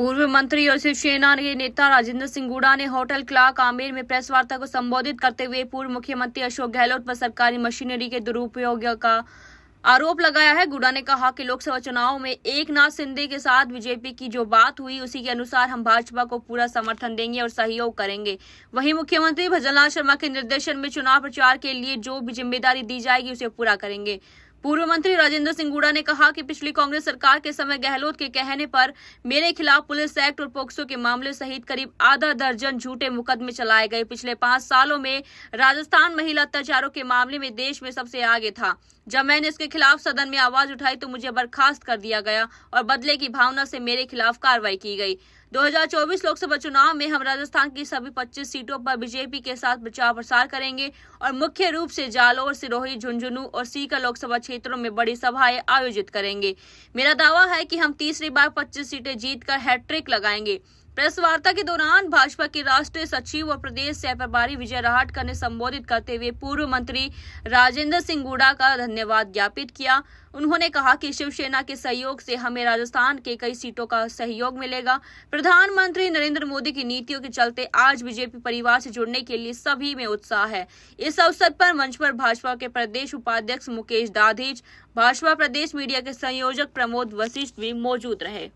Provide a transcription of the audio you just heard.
पूर्व मंत्री और शिवसेना के नेता राजेंद्र सिंह गुड़ा ने होटल क्लाक आमेर में प्रेस वार्ता को संबोधित करते हुए पूर्व मुख्यमंत्री अशोक गहलोत व सरकारी मशीनरी के दुरुपयोग का आरोप लगाया है गुड़ा ने कहा कि लोकसभा चुनाव में एक नाथ सिंधे के साथ बीजेपी की जो बात हुई उसी के अनुसार हम भाजपा को पूरा समर्थन देंगे और सहयोग करेंगे वहीं मुख्यमंत्री भजनलाल शर्मा के निर्देशन में चुनाव प्रचार के लिए जो भी जिम्मेदारी दी जाएगी उसे पूरा करेंगे पूर्व मंत्री राजेंद्र सिंह गुड़ा ने कहा कि पिछली कांग्रेस सरकार के समय गहलोत के कहने पर मेरे खिलाफ पुलिस एक्ट और पोक्सो के मामले सहित करीब आधा दर्जन झूठे मुकदमे चलाए गए पिछले पांच सालों में राजस्थान महिला अत्याचारों के मामले में देश में सबसे आगे था जब मैंने इसके खिलाफ सदन में आवाज उठाई तो मुझे बर्खास्त कर दिया गया और बदले की भावना से मेरे खिलाफ कार्रवाई की गई 2024 लोकसभा चुनाव में हम राजस्थान की सभी 25 सीटों पर बीजेपी के साथ प्रचार प्रसार करेंगे और मुख्य रूप से जालोर सिरोही झुंझुनू और सीकर लोकसभा क्षेत्रों में बड़ी सभाएं आयोजित करेंगे मेरा दावा है कि हम तीसरी बार 25 सीटें जीतकर हैट्रिक लगाएंगे प्रेस वार्ता के दौरान भाजपा के राष्ट्रीय सचिव और प्रदेश सह प्रभारी विजय राहटकर ने संबोधित करते हुए पूर्व मंत्री राजेंद्र सिंह गुड़ा का धन्यवाद ज्ञापित किया उन्होंने कहा कि शिवसेना के सहयोग से हमें राजस्थान के कई सीटों का सहयोग मिलेगा प्रधानमंत्री नरेंद्र मोदी की नीतियों के चलते आज बीजेपी परिवार से जुड़ने के लिए सभी में उत्साह है इस अवसर पर मंच पर भाजपा के प्रदेश उपाध्यक्ष मुकेश दाधीज भाजपा प्रदेश मीडिया के संयोजक प्रमोद वशिष्ठ भी मौजूद रहे